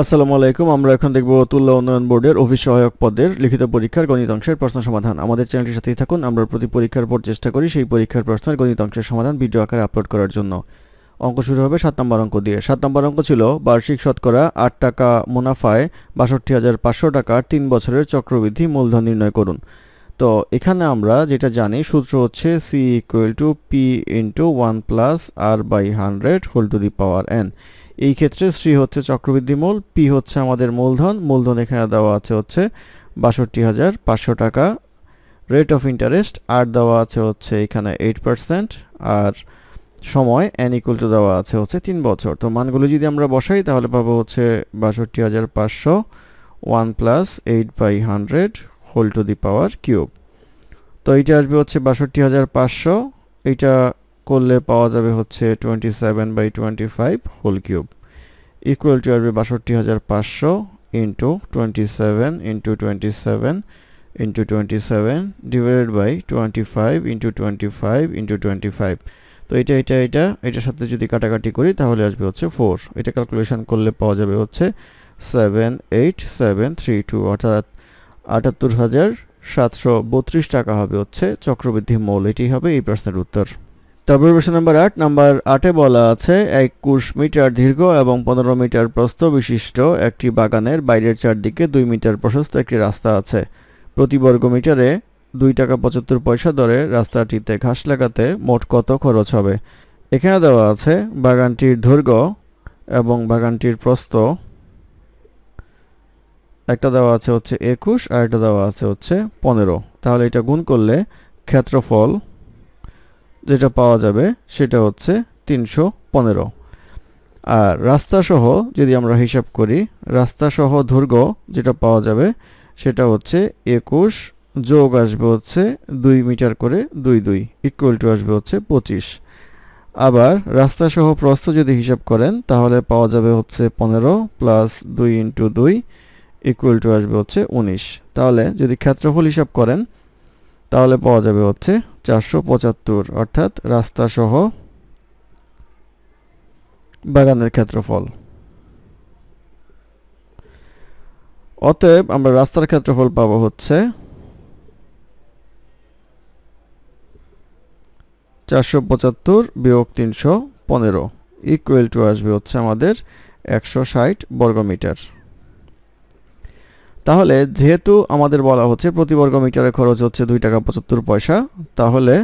আসসালামু আলাইকুম আমরা এখন দেখব তুল্লা উন্নয়ন বোর্ডের অফিস সহায়ক পদের লিখিত পরীক্ষার গণিত অংশের প্রশ্ন সমাধান আমাদের চ্যানেলটির সাথেই থাকুন আমরা প্রতি পরীক্ষার পর চেষ্টা করি সেই পরীক্ষার প্রশ্নের গণিত অংশের সমাধান ভিডিও আকারে আপলোড করার জন্য অঙ্ক শুরু হবে সাত নম্বর অঙ্ক দিয়ে সাত নম্বর অঙ্ক ছিল বার্ষিক শতকরা আট টাকা মুনাফায় বাষট্টি হাজার পাঁচশো টাকার তিন বছরের চক্রবৃদ্ধি মূলধন নির্ণয় করুন তো এখানে আমরা যেটা জানি সূত্র হচ্ছে C equal to P into one plus R by hundred whole to the power N এই ক্ষেত্রে সি হচ্ছে চক্রবৃদ্ধি মূল পি হচ্ছে আমাদের মূলধন মূলধন এখানে দেওয়া আছে হচ্ছে বাষট্টি হাজার পাঁচশো টাকা রেট অফ ইন্টারেস্ট আর দেওয়া আছে হচ্ছে এখানে এইট পার্সেন্ট আর সময় অ্যান ইকুয়াল টু দেওয়া আছে হচ্ছে তিন বছর তো মানগুলো যদি আমরা বসাই তাহলে পাবো হচ্ছে বাষট্টি হাজার পাঁচশো one plus eight by hundred whole to the power cube তো এইটা আসবে হচ্ছে বাষট্টি হাজার পাঁচশো এইটা করলে পাওয়া যাবে হচ্ছে twenty seven by twenty five whole cube equal to আসবে বাষট্টি হাজার পাঁচশো into twenty seven into twenty seven into twenty seven divided by twenty five into twenty five into twenty five তো এটা এটা এটা এটার সাথে যদি কাটাকাটি করি তাহলে আসবে হচ্ছে ফোর এটা ক্যালকুলেশন করলে পাওয়া যাবে হচ্ছে seven eight seven three two অর্থাৎ আটাত্তর হাজার সাতশো বত্রিশ টাকা হবে হচ্ছে চক্রবৃদ্ধি মৌল এটি হবে এই প্রশ্নের উত্তর তারপরে প্রশ্ন নম্বর আট নাম্বার আটে বলা আছে একুশ মিটার দীর্ঘ এবং পনেরো মিটার প্রস্থ বিশিষ্ট একটি বাগানের বাইরের চারদিকে দুই মিটার প্রশস্ত একটি রাস্তা আছে প্রতি বর্গ মিটারে দুই টাকা পঁচাত্তর পয়সা দরে রাস্তাটিতে ঘাস লাগাতে মোট কত খরচ হবে এখানে দেওয়া আছে বাগানটির দৈর্ঘ্য এবং বাগানটির প্রস্ত একটা দেওয়া আছে হচ্ছে একুশ আর একটা দেওয়া আছে হচ্ছে পনেরো তাহলে এটা গুণ করলে ক্ষেত্রফল যেটা পাওয়া যাবে সেটা হচ্ছে তিনশো পনেরো আর রাস্তাসহ যদি আমরা হিসাব করি রাস্তাসহ দৈর্ঘ্য যেটা পাওয়া যাবে সেটা হচ্ছে একুশ যোগ আসবে হচ্ছে দুই মিটার করে দুই দুই ইকুয়াল টু আসবে হচ্ছে পঁচিশ আবার রাস্তাসহ প্রস্থ যদি হিসাব করেন তাহলে পাওয়া যাবে হচ্ছে পনেরো প্লাস দুই ইন্টু দুই ইকুয়াল টু আসবে হচ্ছে উনিশ তাহলে যদি ক্ষেত্রফল হিসাব করেন তাহলে পাওয়া যাবে হচ্ছে চারশো পঁচাত্তর অর্থাৎ রাস্তাসহ বাগানের ক্ষেত্রফল অতএব আমরা রাস্তার ক্ষেত্রফল পাব হচ্ছে চারশো পঁচাত্তর বিয়োগ তিনশো পনেরো ইকুয়াল টু আসবে হচ্ছে আমাদের একশো ষাট বর্গমিটার তাহলে যেহেতু আমাদের বলা হচ্ছে প্রতি বর্গ মিটারে খরচ হচ্ছে দুই টাকা পঁচাত্তর পয়সা তাহলে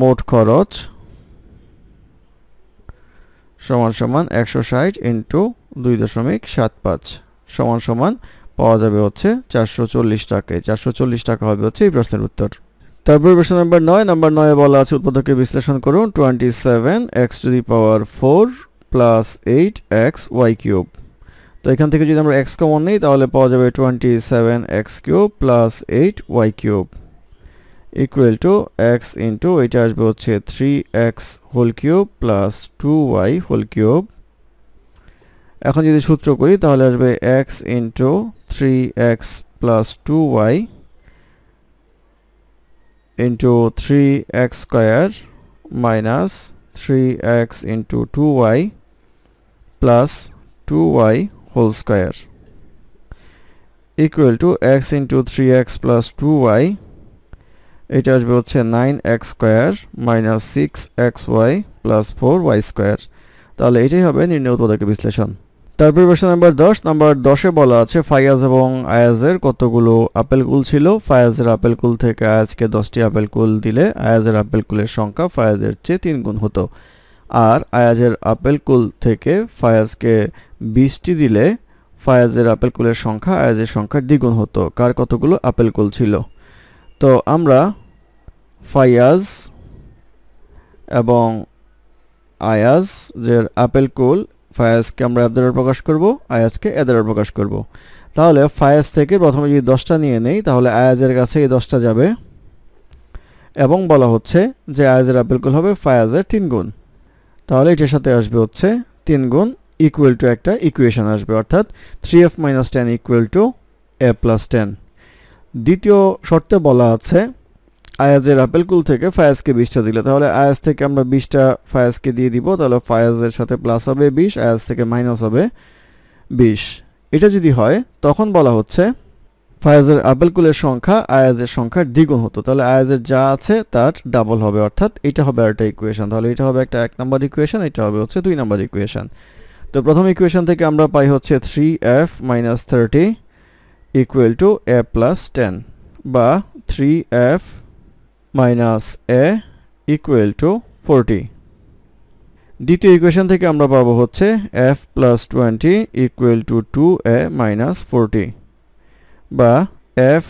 মোট খরচ সমান সমান একশো ষাট ইন্টু দুই দশমিক সাত পাঁচ সমান সমান পাওয়া যাবে হচ্ছে চারশো চল্লিশ টাকায় চারশো চল্লিশ টাকা হবে হচ্ছে এই প্রশ্নের উত্তর তারপর প্রশ্ন নম্বর নয় নাম্বার নয় বলা আছে উৎপাদককে বিশ্লেষণ করুন twenty seven X to the power four plus eight X Y cube তো এখান থেকে যদি আমরা এক্স কমন নিই তাহলে পাওয়া যাবে twenty seven X cube plus eight Y cube equal to X into এটা আসবে হচ্ছে three X whole cube plus two Y whole cube এখন যদি সূত্র করি তাহলে আসবে X into three X plus two Y into three X square minus three X into two Y plus two Y whole square equal to X into three X plus two Y এটা আসবে হচ্ছে nine x square minus six X Y plus four Y তাহলে এটাই হবে নির্ণয় উৎপাদকের বিশ্লেষণ তারপরে প্রশ্ন নাম্বার দশ নাম্বার দশে বলা আছে ফায়াজ এবং আয়াজের কতগুলো আপেল কুল ছিল ফায়াজের আপেল কুল থেকে আয়াজকে দশটি আপেল কুল দিলে আয়াজের আপেল কুলের সংখ্যা ফায়াজের চেয়ে তিন গুণ হতো আর আয়াজের আপেল কুল থেকে ফায়াজকে বিশটি দিলে ফায়াজের আপেল কুলের সংখ্যা আয়াজের সংখ্যা দ্বিগুণ হতো কার কতগুলো আপেল কুল ছিল তো আমরা ফায়াজ এবং আয়াজের আপেল কুল ফায়াজকে আমরা এফ দ্বারা প্রকাশ করব আয়াজকে এ দ্বারা প্রকাশ করব তাহলে ফায়াজ থেকে প্রথমে যদি দশটা নিয়ে নেই তাহলে আয়াজের কাছে এই দশটা যাবে এবং বলা হচ্ছে যে আয়াজের আপেল কুল হবে ফায়াজের তিন গুণ তাহলে এটার সাথে আসবে হচ্ছে তিন গুণ ইকুয়াল টু একটা ইকুয়েশন আসবে অর্থাৎ three F minus ten equal to A plus ten দ্বিতীয় শর্তে বলা আছে আয়াজের আপেল কুল থেকে ফায়াজকে বিশটা দিলে তাহলে আয়াজ থেকে আমরা বিশটা ফায়াজকে দিয়ে দিব তাহলে ফায়াজের সাথে প্লাস হবে বিশ আয়াজ থেকে মাইনাস হবে বিশ এটা যদি হয় তখন বলা হচ্ছে ফায়াজের আপেলকুলের সংখ্যা আয়াজের সংখ্যার দ্বিগুণ হতো তাহলে আয়াজের যা আছে তার ডাবল হবে অর্থাৎ এটা হবে একটা ইকুয়েশান তাহলে এটা হবে একটা এক নম্বর ইকুয়েশান এটা হবে হচ্ছে দুই নম্বর ইকুয়েশান তো প্রথম ইকুয়েশন থেকে আমরা পাই হচ্ছে three F minus thirty equal to A plus ten বা three F minus A equal to forty দ্বিতীয় ইকুয়েশন থেকে আমরা পাবো হচ্ছে F plus twenty equal to two A minus forty বা F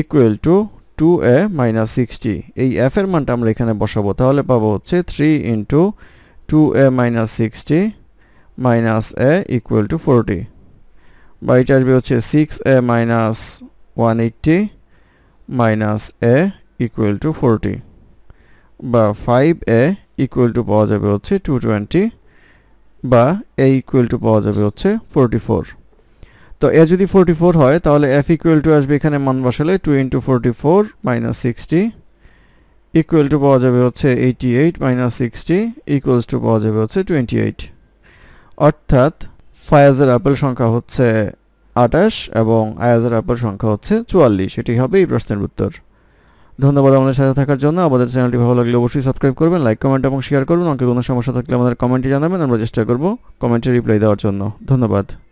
equal to two A minus sixty এই এফের মানটা আমরা এখানে বসাবো তাহলে পাবো হচ্ছে three into two A minus sixty minus A equal to forty বা এটা আসবে হচ্ছে six A minus one eighty minus A equal to forty বা ফাইভ এ ইকুয়াল টু পাওয়া যাবে হচ্ছে টু টোয়েন্টি বা এ ইকুয়াল টু পাওয়া যাবে হচ্ছে ফোরটি ফোর তো এ যদি ফোরটি ফোর হয় তাহলে এফ ইকুয়াল টু আসবে এখানে মান বসালে two into forty four minus sixty equal to পাওয়া যাবে হচ্ছে eighty eight minus sixty equals to পাওয়া যাবে হচ্ছে টোয়েন্টি এইট অর্থাৎ ফায়াজের অ্যাপেল সংখ্যা হচ্ছে আটাশ এবং আয়াজের অ্যাপেল সংখ্যা হচ্ছে চুয়াল্লিশ সেটি হবে এই প্রশ্নের উত্তর ধন্যবাদ আমাদের সাথে থাকার জন্য আমাদের চ্যানেলটি ভালো লাগলে অবশ্যই সাবস্ক্রাইব করবেন লাইক কমেন্ট এবং শেয়ার করবেন অঙ্কে কোনো সমস্যা থাকলে আমাদের কমেন্টে জানাবেন আমরা চেষ্টা করব কমেন্টে রিপ্লাই দেওয়ার জন্য ধন্যবাদ